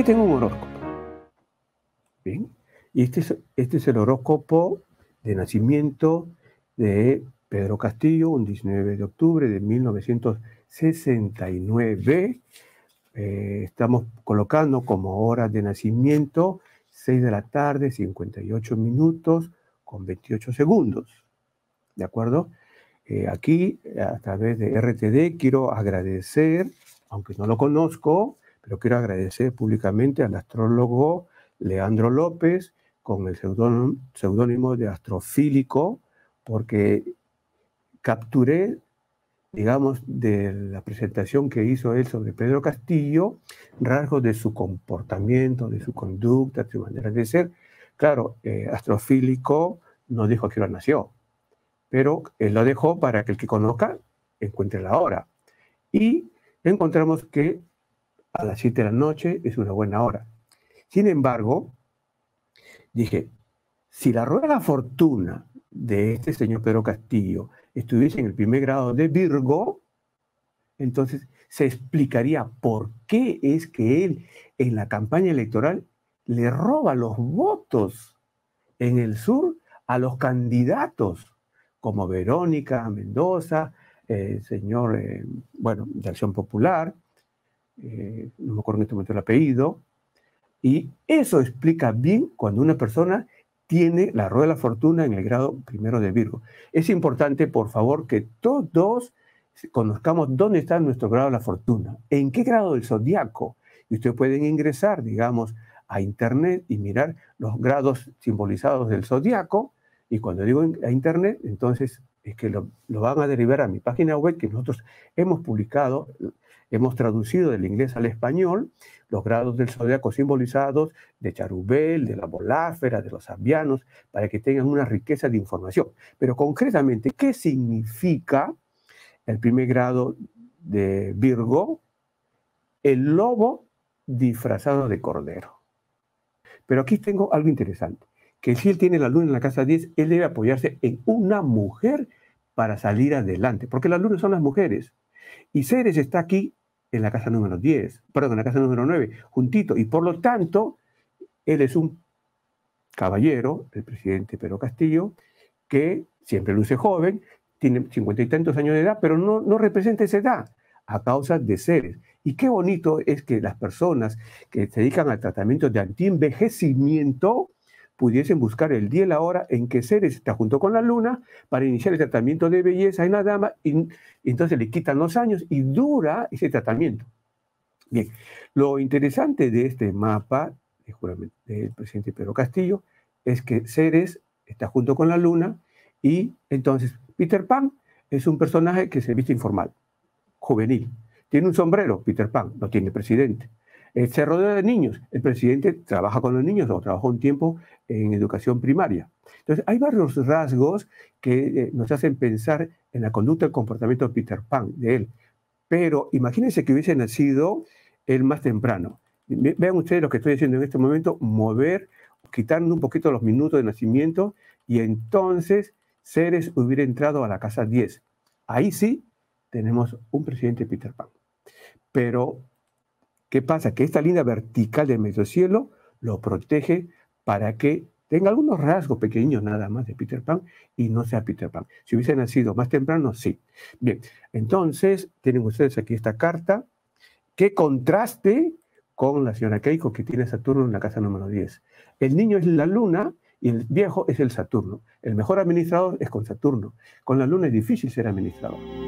Aquí tengo un horóscopo. Bien. Y este, este es, el horóscopo de nacimiento de Pedro Castillo, un 19 de octubre de 1969. Eh, estamos colocando como hora de nacimiento 6 de la tarde, 58 minutos con 28 segundos. ¿De acuerdo? Eh, aquí, a través de RTD, quiero agradecer, aunque no lo conozco, pero quiero agradecer públicamente al astrólogo Leandro López con el seudónimo de astrofílico, porque capturé, digamos, de la presentación que hizo él sobre Pedro Castillo, rasgos de su comportamiento, de su conducta, de su manera de ser. Claro, eh, astrofílico no dijo que lo nació, pero él lo dejó para que el que conozca encuentre la hora. Y encontramos que a las 7 de la noche es una buena hora. Sin embargo, dije, si la rueda de la fortuna de este señor Pedro Castillo estuviese en el primer grado de Virgo, entonces se explicaría por qué es que él en la campaña electoral le roba los votos en el sur a los candidatos como Verónica Mendoza, el eh, señor, eh, bueno, de Acción Popular, eh, no me acuerdo en este momento el apellido, y eso explica bien cuando una persona tiene la rueda de la fortuna en el grado primero de Virgo. Es importante, por favor, que todos conozcamos dónde está nuestro grado de la fortuna, en qué grado del zodiaco. Y ustedes pueden ingresar, digamos, a internet y mirar los grados simbolizados del zodiaco. Y cuando digo a internet, entonces es que lo, van a derivar a mi página web que nosotros hemos publicado, hemos traducido del inglés al español los grados del zodiaco simbolizados de Charubel, de la Boláfera, de los Avianos, para que tengan una riqueza de información. Pero concretamente, ¿qué significa el primer grado de Virgo? El lobo disfrazado de cordero. Pero aquí tengo algo interesante, que si él tiene la luna en la casa 10, él debe apoyarse en una mujer para salir adelante, porque las lunas son las mujeres. Y Ceres está aquí en la casa número 10, perdón, en la casa número 9, juntito, y por lo tanto, él es un caballero, el presidente Pedro Castillo, que siempre luce joven, tiene cincuenta y tantos años de edad, pero no, no representa esa edad a causa de Ceres. Y qué bonito es que las personas que se dedican al tratamiento de antienvejecimiento pudiesen buscar el día y la hora en que Ceres está junto con la luna para iniciar el tratamiento de belleza en la dama y, entonces le quitan los años y dura ese tratamiento. Bien, lo interesante de este mapa del presidente Pedro Castillo es que Ceres está junto con la luna y entonces Peter Pan es un personaje que se viste informal, juvenil. Tiene un sombrero, Peter Pan, no tiene presidente se rodea de niños. El presidente trabaja con los niños o trabajó un tiempo en educación primaria. Entonces, hay varios rasgos que eh, nos hacen pensar en la conducta y el comportamiento de Peter Pan, de él. Pero imagínense que hubiese nacido él más temprano. Vean ustedes lo que estoy haciendo en este momento, mover, quitar un poquito los minutos de nacimiento y entonces Ceres hubiera entrado a la casa 10. Ahí sí tenemos un presidente Peter Pan. Pero ¿Qué pasa? Que esta línea vertical del medio cielo lo protege para que tenga algunos rasgos pequeños nada más de Peter Pan y no sea Peter Pan. Si hubiese nacido más temprano, sí. Bien, entonces tienen ustedes aquí esta carta que contraste con la señora Keiko que tiene Saturno en la casa número 10. El niño es la luna y el viejo es el Saturno. El mejor administrador es con Saturno. Con la luna es difícil ser administrador.